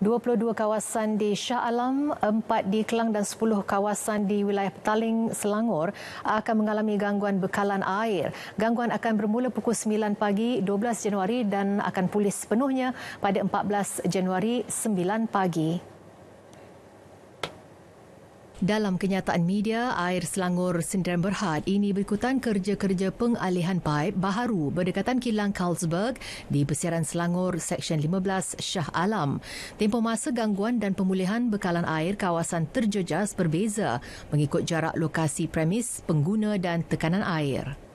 22 kawasan di Shah Alam, 4 di Kelang dan 10 kawasan di wilayah Petaling Selangor akan mengalami gangguan bekalan air. Gangguan akan bermula pukul 9 pagi 12 Januari dan akan pulih sepenuhnya pada 14 Januari 9 pagi. Dalam kenyataan media, air Selangor Sendirian Berhad ini berikutan kerja-kerja pengalihan paip baharu berdekatan kilang Carlsberg di Pesiaran Selangor Seksyen 15 Shah Alam. Tempoh masa gangguan dan pemulihan bekalan air kawasan terjejas berbeza mengikut jarak lokasi premis, pengguna dan tekanan air.